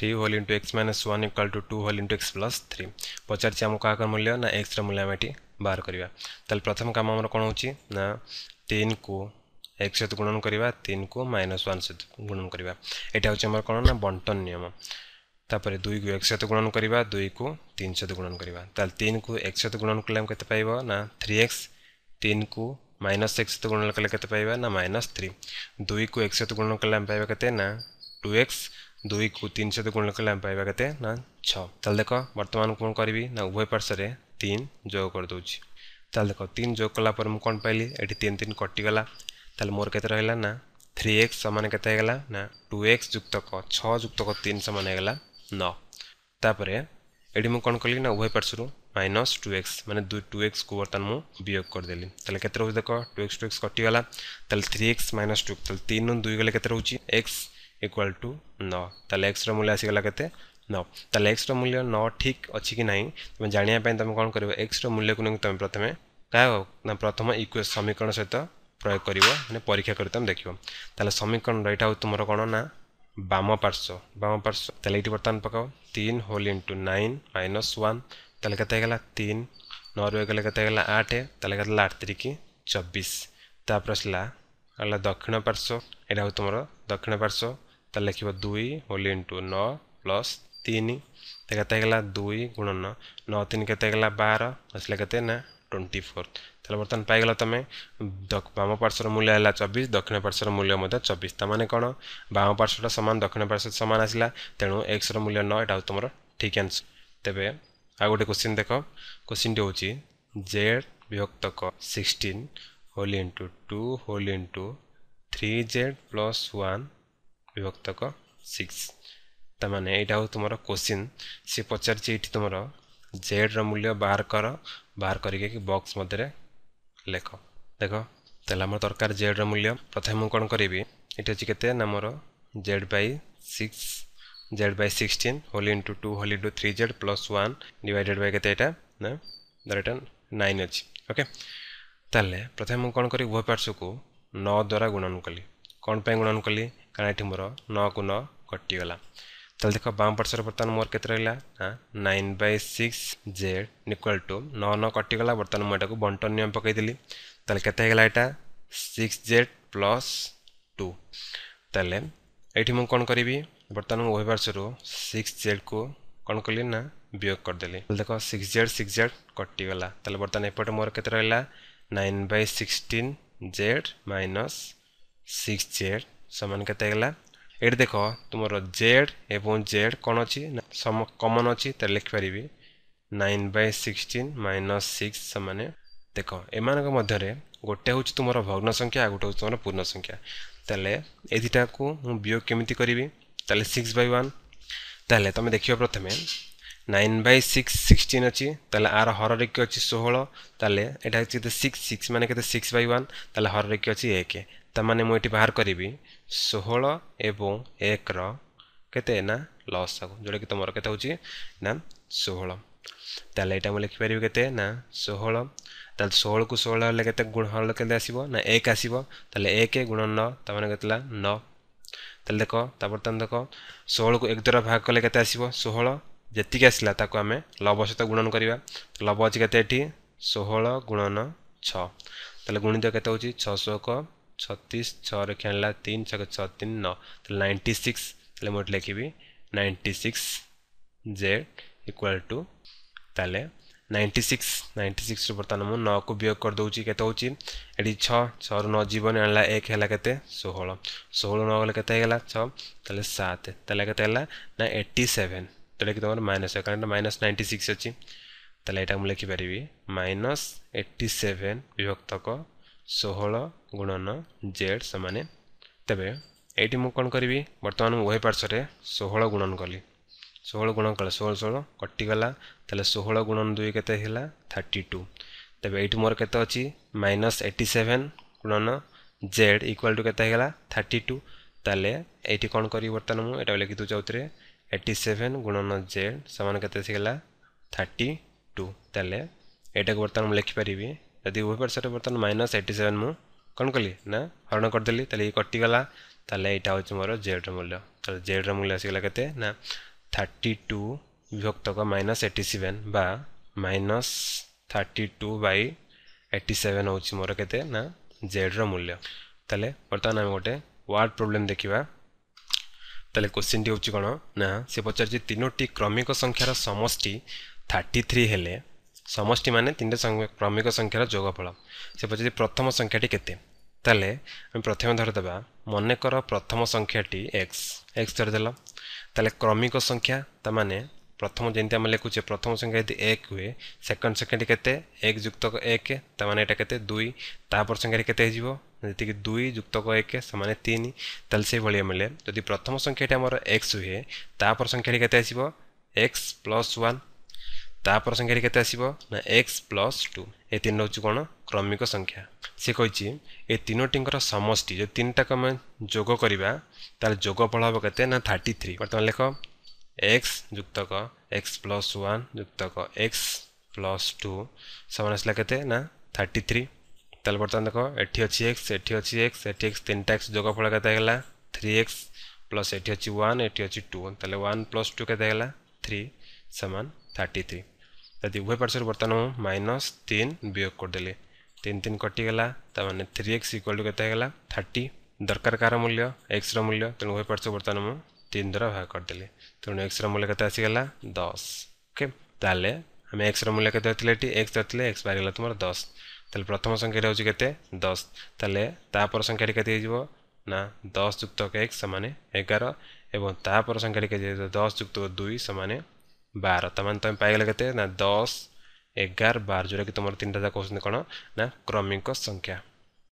three whole into x minus one equal to two whole into x plus three पचार क्या मूल्य ना एक्सर मूल्य आम ये बाहर करवा प्रथम कम आमर कौन हो तीन को एक सहित गुणन करवा तीन को माइनस वन सहित गुणन करवा यहाँ हूँ कौन ना बंटन निम तापर दुई को एक सहित गुणन करवा दुई को तीन सहित गुणन करवा तीन को एक सहित गुणन कले के पाइब ना थ्री एक्स तीन को माइनस एक सहित गुणन कले के पाइबा ना माइनस थ्री दुई को एक सहित गुणन कले आम पाइबा के ना टू एक्स ଦୁଇକୁ ତିନି ସହିତ ଗୁଣ କଲେ ଆମେ ପାଇବା କେତେ ନା ଛଅ ତାହେଲେ ଦେଖ ବର୍ତ୍ତମାନ କ'ଣ କରିବି ନା ଉଭୟ ପାର୍ଶ୍ୱରେ ତିନି ଯୋଗ କରିଦେଉଛି ତାହେଲେ ଦେଖ ତିନି ଯୋଗ କଲା ପରେ ମୁଁ କ'ଣ ପାଇଲି ଏଠି ତିନି ତିନି କଟିଗଲା ତାହେଲେ ମୋର କେତେ ରହିଲା ନା থ্রি এক্স সমান কেতে হয়ে গেল না টু এক্স যুক্তক ছ যুক্তক তিন সমান হয়ে গেল ন তাপরে এটি মু কম কলি না উভয় পার্শ্বর মাইনস টু এক্স মানে দুই টু এক্স কু বর্তমান মু বিয়োগ করেদেলি তাহলে কেতে রয়েছে দেখ টু এক্স টু এক্স কটিগাল তাহলে থ্রি এক্স মাইনস টু তাহলে তিন দুই গেলে কেতে রয়েছে এক্স ইকুয়াল টু ন তাহলে এক্সর মূল্য আসিগলা কেতে ন তাহলে এক্সর মূল্য ন ঠিক অছি কি না তুমি জাঁয়া তুমি কম করব এক্সর মূল্যকে নিয়ে তুমি প্রথমে কাহ না প্রথম ইকুয়ে সমীকরণ সহিত প্রয়োগ করব মানে পরীক্ষা করে তুমি দেখব তাহলে সমীকরণ এটা হচ্ছে তোমার কোণ না বাম পার্শ্ব বাম পার্শ্ব তাহলে এইটি বর্তমান পকাও তিন whole into nine minus one তাহলে কেতে হয়ে গেল তিন নর হয়ে গেলে কেতে হয়ে গেল আট তাহলে কেতে আট তিরিকি চব্বিশ তারপরে আসলা ହେଲା ଦକ୍ଷିଣ ପାର୍ଶ୍ୱ ଏଇଟା ହେଉଛି ତୁମର ଦକ୍ଷିଣ ପାର୍ଶ୍ୱ ତାହେଲେ ଲେଖିବା ଦୁଇ ହୋଲି ଇଣ୍ଟୁ ନଅ ପ୍ଲସ୍ ତିନି ତ କେତେ ହେଇଗଲା ଦୁଇ ଗୁଣ ନଅ ନଅ ତିନି କେତେ ହେଇଗଲା ବାର ଆସିଲା କେତେ ନା ଟ୍ୱେଣ୍ଟି ଫୋର୍ ତାହେଲେ ବର୍ତ୍ତମାନ ପାଇଗଲ ତୁମେ ବାମ ପାର୍ଶ୍ୱର ମୂଲ୍ୟ ହେଲା ଚବିଶ ଦକ୍ଷିଣ ପାର୍ଶ୍ୱର ମୂଲ୍ୟ ମଧ୍ୟ ଚବିଶ ତା'ମାନେ କ'ଣ ବାମ ପାର୍ଶ୍ୱଟା ସମାନ ଦକ୍ଷିଣ ପାର୍ଶ୍ୱ ସମାନ ଆସିଲା ତେଣୁ ଏକ୍ସର ମୂଲ୍ୟ ନଅ ଏଇଟା ହେଉଛି ତୁମର ଠିକ୍ ଆନ୍ସର ତେବେ ଆଉ ଗୋଟେ କୋଶ୍ଚିନ୍ ଦେଖ କୋଶ୍ଚିନ୍ଟି ହେଉଛି ଜେଡ୍ ବିଭକ୍ତକ sixteen whole into two whole into three Z plus one ବିଭକ୍ତକ ସିକ୍ସ ତାମାନେ ଏଇଟା ହେଉଛି ତୁମର କୋଶ୍ଚିନ୍ ସିଏ ପଚାରିଛି ଏଇଠି ତୁମର ଜେଡ଼୍ର ମୂଲ୍ୟ ବାହାର କର ବାହାର କରିକି ବକ୍ସ ମଧ୍ୟରେ ଲେଖ ଦେଖ ତାହେଲେ ଆମର ଦରକାର ଜେଡ଼୍ର ମୂଲ୍ୟ ପ୍ରଥମେ ମୁଁ କ'ଣ କରିବି ଏଠି ଅଛି କେତେ ନା ମୋର Z by six Z by sixteen whole into two whole into three Z plus one divided by କେତେ ଏଇଟା ନା ଧର ଏଇଟା ନାଇନ୍ ଅଛି ଓକେ ତାହେଲେ ପ୍ରଥମେ ମୁଁ କ'ଣ କରିବି ଉଭୟ ପାର୍ଶ୍ୱକୁ ନଅ ଦ୍ୱାରା ଗୁଣନ କଲି କ'ଣ ପାଇଁ ଗୁଣନ କଲି କାରଣ ଏଠି ମୋର ନଅକୁ ନଅ କଟିଗଲା ତାହେଲେ ଦେଖ ବାମ ପାର୍ଶ୍ୱରେ ବର୍ତ୍ତମାନ ମୋର କେତେ ରହିଲା ନା nine by six Z equal to ନଅ ନଅ କଟିଗଲା ବର୍ତ୍ତମାନ ମୁଁ ଏଟାକୁ ବଣ୍ଟନ ନିୟମ ପକାଇଦେଲି ତାହେଲେ କେତେ ହେଇଗଲା ଏଇଟା ସିକ୍ସ ଜେଡ୍ ପ୍ଲସ୍ ଟୁ ତାହେଲେ ଏଇଠି ମୁଁ କ'ଣ କରିବି ବର୍ତ୍ତମାନ ମୁଁ ଉଭୟ ପାର୍ଶ୍ୱରୁ ସିକ୍ସ ଜେଡ୍କୁ କ'ଣ କଲି ନା ବିୟୋଗ କରିଦେଲି ଦେଖ ସିକ୍ସ ଜେଡ୍ ସିକ୍ସ ଜେଡ୍ କଟିଗଲା ତାହେଲେ ବର୍ତ୍ତମାନ ଏପଟେ ମୋର କେତେ ରହିଲା nine by sixteen Z minus six Z ସେମାନେ କେତେ ହେଇଗଲା ଏଇଠି ଦେଖ ତୁମର ଜେଡ଼୍ ଏବଂ ଜେଡ଼୍ କ'ଣ ଅଛି କମନ୍ ଅଛି ତାହେଲେ ଲେଖିପାରିବି nine by sixteen minus six ସେମାନେ ଦେଖ ଏମାନଙ୍କ ମଧ୍ୟରେ ଗୋଟେ ହେଉଛି ତୁମର ଭଗ୍ନ ସଂଖ୍ୟା ଆଉ ଗୋଟେ ହେଉଛି ତୁମର ପୂର୍ଣ୍ଣ ସଂଖ୍ୟା ତାହେଲେ ଏ ଦୁଇଟାକୁ ମୁଁ ବିୟୋଗ କେମିତି କରିବି ତାହେଲେ ସିକ୍ସ ବାଇ ୱାନ୍ ତାହେଲେ ତୁମେ ଦେଖିବ ପ୍ରଥମେ ନାଇନ୍ ବାଇ ସିକ୍ସ ସିକ୍ସଟିନ୍ ଅଛି ତାହେଲେ ଆର ହରରେକି ଅଛି ଷୋହଳ ତାହେଲେ ଏଇଟା ହେଉଛି କେତେ ସିକ୍ସ ସିକ୍ସ ମାନେ କେତେ ସିକ୍ସ ବାଇ ୱାନ୍ ତାହେଲେ ହରରେକି ଅଛି ଏକ ତାମାନେ ମୁଁ ଏଠି ବାହାର କରିବି ଷୋହଳ ଏବଂ ଏକର କେତେ ନା ଲସ୍ ଆକୁ ଯେଉଁଟାକି ତୁମର କେତେ ହେଉଛି ନା ଷୋହଳ ତାହେଲେ ଏଇଟା ମୁଁ ଲେଖିପାରିବି କେତେ ନା ଷୋହଳ ତାହେଲେ ଷୋହଳକୁ ଷୋହଳ ହେଲେ କେତେ ଗୁଣ ହଳ କେତେ ଆସିବ ନା ଏକ ଆସିବ ତାହେଲେ ଏକ ଗୁଣ ନଅ ତାମାନେ କେତେ ହେଲା ନଅ ତାହେଲେ ଦେଖ ତା ବର୍ତ୍ତମାନ ଦେଖ ଷୋହଳକୁ ଏକ ଦ୍ୱାରା ଭାଗ କଲେ କେତେ ଆସିବ ଷୋହଳ ଯେତିକି ଆସିଲା ତାକୁ ଆମେ ଲବ ସହିତ ଗୁଣନ କରିବା ଲବ ଅଛି କେତେ ଏଠି ଷୋହଳ ଗୁଣନ ଛଅ ତାହେଲେ ଗୁଣିତ କେତେ ହେଉଛି ଛଅଶହ ଏକ छत्तिस छरे खेला तीन छक छ तीन नौ तो नाइंटी सिक्स तेल मुझे लिखी ninety six Z equal to ताले नाइंटी सिक्स नाइंटी सिक्स बर्तमान मुझे नौ को वियोग करदे के ये छू जीवन आनला एक है के षोह षोह नौ गले के छे सात तेल के ना एट्टी सेवेन तो लिखिद माइनस कारण माइनस नाइंटी सिक्स अच्छी तेल यहाँ मुझे लिखिपर माइनस एट्टी सेवेन विभक्तक ଷୋହଳ ଗୁଣନ ଜେଡ଼୍ ସେମାନେ ତେବେ ଏଇଠି ମୁଁ କ'ଣ କରିବି ବର୍ତ୍ତମାନ ମୁଁ ଉଭୟ ପାର୍ଶ୍ୱରେ ଷୋହଳ ଗୁଣନ କଲି ଷୋହଳ ଗୁଣ କଲେ ଷୋହଳ ଷୋହଳ କଟିଗଲା ତାହେଲେ ଷୋହଳ ଗୁଣନ ଦୁଇ କେତେ ହେଲା ଥାର୍ଟି ଟୁ ତେବେ ଏଇଠି ମୋର କେତେ ଅଛି ମାଇନସ୍ ଏଇଟି ସେଭେନ୍ ଗୁଣନ ଜେଡ଼୍ ଇକ୍ୱାଲ୍ ଟୁ କେତେ ହେଇଗଲା ଥାର୍ଟି ଟୁ ତାହେଲେ ଏଇଠି କ'ଣ କରିବି ବର୍ତ୍ତମାନ ମୁଁ ଏଇଟା ଲେଖିଦେଉଛି ଆଉଥିରେ ଏଇଟି ସେଭେନ୍ ଗୁଣନ ଜେଡ଼୍ ସମାନ କେତେ ହେଇଗଲା ଥାର୍ଟି ଟୁ ତାହେଲେ ଏଇଟାକୁ ବର୍ତ୍ତମାନ ମୁଁ ଲେଖିପାରିବି ଯଦି ଉଭୟ ପାର୍ଶ୍ୱରେ ବର୍ତ୍ତମାନ ମାଇନସ୍ ଏଇଟି ସେଭେନ୍ ମୁଁ କ'ଣ କଲି ନା ହରଣ କରିଦେଲି ତାହେଲେ ଇଏ କଟିଗଲା ତାହେଲେ ଏଇଟା ହେଉଛି ମୋର ଜେଡ଼୍ର ମୂଲ୍ୟ ତାହେଲେ ଜେଡ଼୍ର ମୂଲ୍ୟ ଆସିଗଲା କେତେ ନା ଥାର୍ଟି ଟୁ বিভক্তক মাইনাস এইটি সেভেন বা minus thirty two by eighty seven হচ্ছে মোর কেতে না জেড্র মূল্য তাহলে বর্তমান আমি গোটে ওয়ার্ড প্রোবলেম দেখা তাহলে কোশ্চিনটি হচ্ছে কোণ না সে পচারছে তিনোটি ক্রমিক সংখ্যার সমষ্টি থার্টি থ্রি হলে সমষ্টি মানে তিনটে ক্রমিক সংখ্যার যোগফল সে পচারি প্রথম সংখ্যাটি কেতে তাহলে আমি প্রথমে ধরিদেবা মনে কর প্রথম সংখ্যাটি এক্স এক্স ধরিদেল তাহলে ক্রমিক সংখ্যা তা মানে প্রথম যেমনি আমি লিখুছে প্রথম সংখ্যা যদি এক হুয়ে সেকেন্ড সংখ্যাটি কেতে এক যুক্ত এক তা মানে এটা কেতে দুই তাপর সংখ্যাটি কেতে হয়ে যাব যেতিকি দুই যুক্ত এক সে তিন তাহলে সেইভাবে আমি যদি প্রথম সংখ্যাটি আমার এক্স হুয়ে তাপর সংখ্যাটি কেতে আসব এক্স প্লস ওয়ান ତାପର ସଂଖ୍ୟାଟି କେତେ ଆସିବ ନା ଏକ୍ସ ପ୍ଲସ୍ ଟୁ ଏ ତିନି ହେଉଛି କ'ଣ କ୍ରମିକ ସଂଖ୍ୟା ସେ କହିଛି ଏ ତିନୋଟିଙ୍କର ସମଷ୍ଟି ଯଦି ତିନିଟାକୁ ଆମେ ଯୋଗ କରିବା ତାହେଲେ ଯୋଗଫଳ ହେବ କେତେ ନା ଥାର୍ଟି ଥ୍ରୀ ବର୍ତ୍ତମାନ ଲେଖ ଏକ୍ସ ଯୁକ୍ତକ ଏକ୍ସ ପ୍ଲସ୍ ୱାନ୍ ଯୁକ୍ତକ ଏକ୍ସ ପ୍ଲସ୍ ଟୁ ସମାନ ଆସିଲା କେତେ ନା ଥାର୍ଟି ଥ୍ରୀ ତାହେଲେ ବର୍ତ୍ତମାନ ଦେଖ ଏଠି ଅଛି ଏକ୍ସ ଏଠି ଅଛି ଏକ୍ସ ଏଠି ଏକ୍ସ ତିନିଟା ଏକ୍ସ ଯୋଗଫଳ କେତେ ହେଇଗଲା থ্রি এক্স প্লস এটি হচ্ছে ওয়ান এটি হচ্ছে টু তাহলে ওয়ান প্লস টু কে দেখা থ্রি সমান থার্টি থ্রি जदि उभय पार्श्वर बर्तमान मुझे माइनस तीन वियोग करदे तीन तीन कटिगला तो थ्री एक्स इक्वाल टू के थर्टी दरकार कार मूल्य एक्सर मूल्य तेणु उभय पार्श्व बर्तमान मुझे तीन द्वारा भाग करदे तेणु एक्सर मूल्य के आसगला दस ओके ताले आम एक्सर मूल्य के एक्स धरते एक्स बाहर तुम दस तेल प्रथम संख्या होते दस तेल तापर संख्या के ना दस युक्त एक्स सामने एगार और तापर संख्या दस युक्त दुई सामने ବାର ତାମାନେ ତୁମେ ପାଇଗଲେ କେତେ ନା ଦଶ ଏଗାର ବାର ଯେଉଁଟାକି ତୁମର ତିନିଟା ଯାକ ହେଉଛନ୍ତି କ'ଣ ନା କ୍ରମିକ ସଂଖ୍ୟା